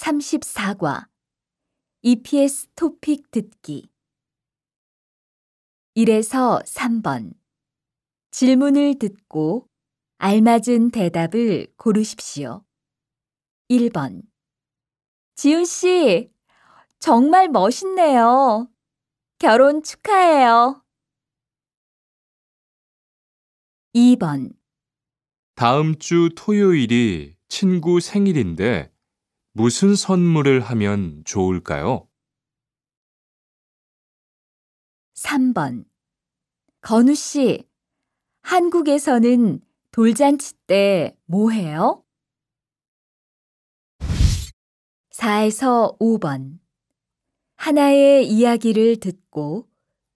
34과 EPS 토픽 듣기 1에서 3번 질문을 듣고 알맞은 대답을 고르십시오. 1번 지훈 씨, 정말 멋있네요. 결혼 축하해요. 2번 다음 주 토요일이 친구 생일인데 무슨 선물을 하면 좋을까요? 3번. 건우 씨, 한국에서는 돌잔치 때 뭐 해요? 4에서 5번. 하나의 이야기를 듣고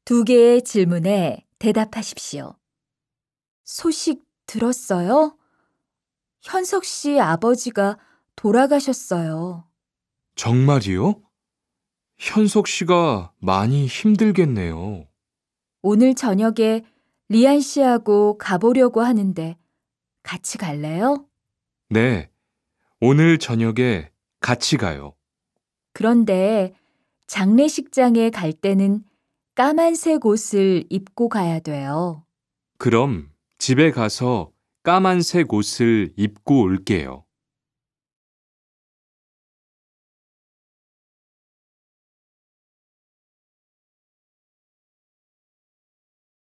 두 개의 질문에 대답하십시오. 소식 들었어요? 현석 씨 아버지가 돌아가셨어요. 정말이요? 현석 씨가 많이 힘들겠네요. 오늘 저녁에 리안 씨하고 가보려고 하는데 같이 갈래요? 네. 오늘 저녁에 같이 가요. 그런데 장례식장에 갈 때는 까만색 옷을 입고 가야 돼요. 그럼 집에 가서 까만색 옷을 입고 올게요.